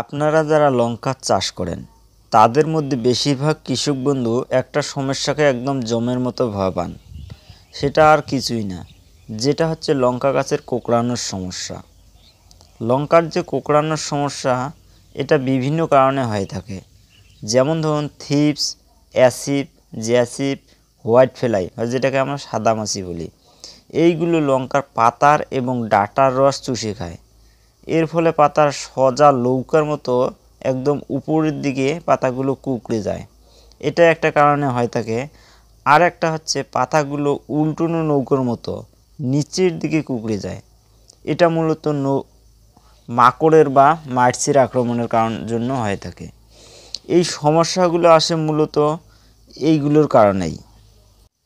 আপনারা যারা লঙ্কা চাষ করেন তাদের মধ্যে বেশিরভাগ কৃষক বন্ধু একটা সমস্যাকে একদম জমের মতো ভাবান সেটা আর কিছুই না যেটা হচ্ছে লঙ্কা গাছের কোকড়ানোর সমস্যা লঙ্কার যে কোকড়ানোর সমস্যা এটা বিভিন্ন কারণে হয়ে থাকে যেমন ধরুন থিপস অ্যাসিপ জ্যাসিপ হোয়াইট ফেলাই বা যেটাকে আমরা সাদা মাছি বলি এইগুলো লঙ্কার পাতার এবং ডাটার রস চুষে খায় এর ফলে পাতার সজা লৌকার মতো একদম উপরের দিকে পাতাগুলো কুকড়ে যায় এটা একটা কারণে হয় থাকে আর একটা হচ্ছে পাতাগুলো উল্টোনো নৌকার মতো নিচের দিকে কুকড়ে যায় এটা মূলত নৌ মাকড়ের বা মার্সির আক্রমণের কারণ জন্য হয়ে থাকে এই সমস্যাগুলো আসে মূলত এইগুলোর কারণেই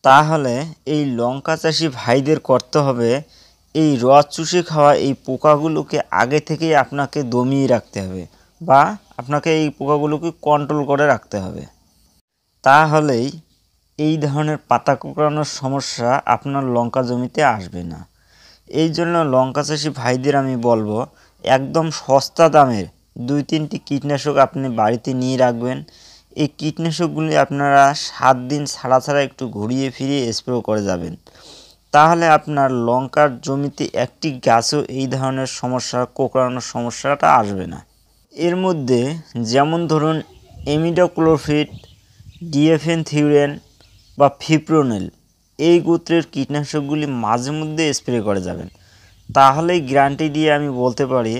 তাহলে এই লঙ্কা চাষি ভাইদের করতে হবে এই রস চুষে খাওয়া এই পোকাগুলোকে আগে থেকেই আপনাকে দমিয়ে রাখতে হবে বা আপনাকে এই পোকাগুলোকে কন্ট্রোল করে রাখতে হবে তাহলেই এই ধরনের পাতা কুকড়ানোর সমস্যা আপনার লঙ্কা জমিতে আসবে না এই জন্য লঙ্কা চাষি ভাইদের আমি বলবো একদম সস্তা দামের দুই তিনটি কীটনাশক আপনি বাড়িতে নিয়ে রাখবেন এই কীটনাশকগুলি আপনারা সাত দিন ছাড়া ছাড়া একটু ঘুরিয়ে ফিরিয়ে স্প্রে করে যাবেন তাহলে আপনার লঙ্কার জমিতে একটি গাছও এই ধরনের সমস্যা কোকড়ানোর সমস্যাটা আসবে না এর মধ্যে যেমন ধরুন এমিডোক্লোফিট ডিএফএন থিউরেন বা ফিপ্রোনেল এই গোত্রের কীটনাশকগুলি মাঝে মধ্যে স্প্রে করে যাবেন তাহলেই গ্যারান্টি দিয়ে আমি বলতে পারি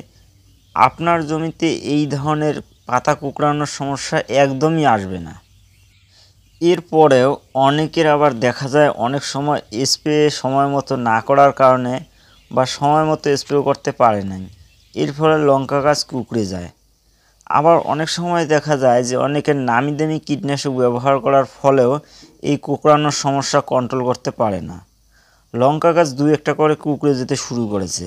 আপনার জমিতে এই ধরনের পাতা কুকড়ানোর সমস্যা একদমই আসবে না এরপরেও অনেকের আবার দেখা যায় অনেক সময় স্প্রে সময় মতো না করার কারণে বা সময় মতো স্প্রে করতে পারে নাই এর ফলে লঙ্কা গাছ কুকড়ে যায় আবার অনেক সময় দেখা যায় যে অনেকের নামি দামি কীটনাশক ব্যবহার করার ফলেও এই কুকড়ানোর সমস্যা কন্ট্রোল করতে পারে না লঙ্কা গাছ দু একটা করে কুকড়ে যেতে শুরু করেছে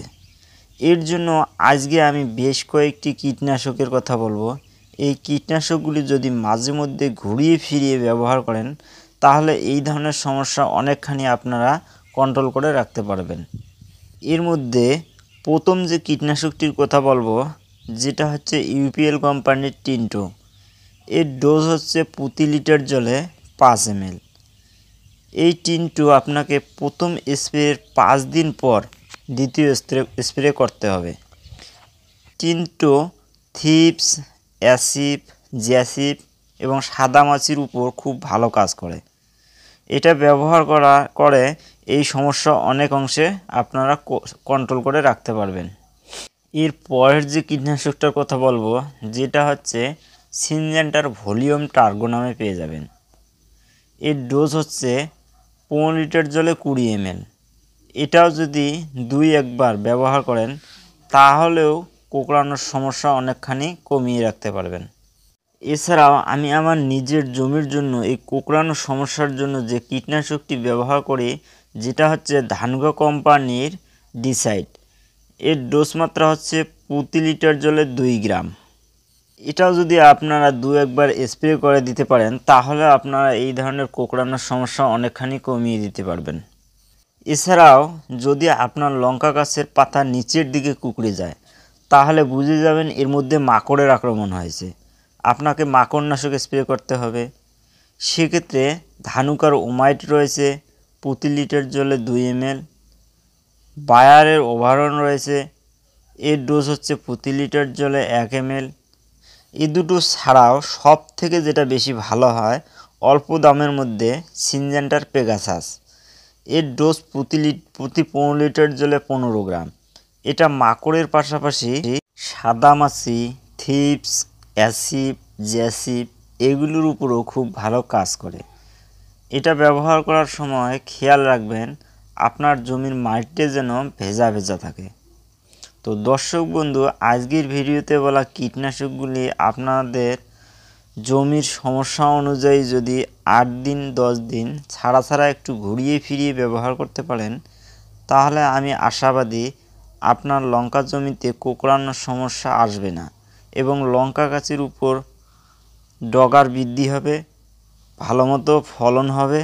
এর জন্য আজকে আমি বেশ কয়েকটি কীটনাশকের কথা বলবো এই কীটনাশকগুলি যদি মাঝে মধ্যে ঘুরিয়ে ফিরিয়ে ব্যবহার করেন তাহলে এই ধরনের সমস্যা অনেকখানি আপনারা কন্ট্রোল করে রাখতে পারবেন এর মধ্যে প্রথম যে কীটনাশকটির কথা বলবো যেটা হচ্ছে ইউপিএল কোম্পানির টিনটো এর ডোজ হচ্ছে প্রতি লিটার জলে পাঁচ এম এই টিনটু আপনাকে প্রথম স্প্রের পাঁচ দিন পর দ্বিতীয় স্প্রে স্প্রে করতে হবে টিনটো থিপস অ্যাসিপ জ্যাসিপ এবং সাদা মাছির উপর খুব ভালো কাজ করে এটা ব্যবহার করা করে এই সমস্যা অনেক অংশে আপনারা কন্ট্রোল করে রাখতে পারবেন এর পরের যে কীটনাশকটার কথা বলবো যেটা হচ্ছে সিনজেন্টার ভলিউম টার্গো নামে পেয়ে যাবেন এর ডোজ হচ্ছে পনেরো লিটার জলে কুড়ি এমএল এটাও যদি দুই একবার ব্যবহার করেন তাহলেও কোঁকড়ানোর সমস্যা অনেকখানি কমিয়ে রাখতে পারবেন এছাড়াও আমি আমার নিজের জমির জন্য এই কোঁকড়ানোর সমস্যার জন্য যে কীটনাশকটি ব্যবহার করি যেটা হচ্ছে ধানগো কোম্পানির ডিসাইড এর ডোজ মাত্রা হচ্ছে প্রতি লিটার জলে দুই গ্রাম এটাও যদি আপনারা দু একবার স্প্রে করে দিতে পারেন তাহলে আপনারা এই ধরনের কোঁকড়ানোর সমস্যা অনেকখানি কমিয়ে দিতে পারবেন এছাড়াও যদি আপনার লঙ্কা গাছের পাতা নিচের দিকে কুকড়ে যায় তাহলে বুঝে যাবেন এর মধ্যে মাকড়ের আক্রমণ হয়েছে আপনাকে মাকড়নাশক স্প্রে করতে হবে সেক্ষেত্রে ধানুকার ওমাইট রয়েছে প্রতি লিটার জলে দুই এম এল বায়ারের ওভারন রয়েছে এর ডোজ হচ্ছে প্রতি লিটার জলে এক এম এল দুটো ছাড়াও সব থেকে যেটা বেশি ভালো হয় অল্প দামের মধ্যে সিনজেন্টার পেগাসাস এর ডোজ প্রতি প্রতি পনেরো লিটার জলে পনেরো গ্রাম এটা মাকড়ের পাশাপাশি সাদামাছি থিপস অ্যাসিপ জ্যাসিপ এগুলোর উপরও খুব ভালো কাজ করে এটা ব্যবহার করার সময় খেয়াল রাখবেন আপনার জমির মাটিতে যেন ভেজা ভেজা থাকে তো দর্শক বন্ধু আজকের ভিডিওতে বলা কীটনাশকগুলি আপনাদের জমির সমস্যা অনুযায়ী যদি আট দিন দশ দিন ছাড়া ছাড়া একটু ঘুরিয়ে ফিরিয়ে ব্যবহার করতে পারেন তাহলে আমি আশাবাদী আপনার লঙ্কা জমিতে কোকড়ানোর সমস্যা আসবে না এবং লঙ্কা গাছের উপর ডগার বৃদ্ধি হবে ভালো মতো ফলন হবে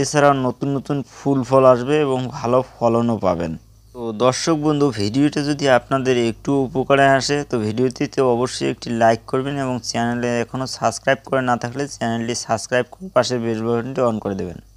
এছাড়া নতুন নতুন ফুল ফল আসবে এবং ভালো ফলনও পাবেন তো দর্শক বন্ধু ভিডিওটা যদি আপনাদের একটু উপকারে আসে তো ভিডিওটিতে অবশ্যই একটি লাইক করবেন এবং চ্যানেলে এখনও সাবস্ক্রাইব করে না থাকলে চ্যানেলটি সাবস্ক্রাইব করে পাশের বেশ বাটনটি অন করে দেবেন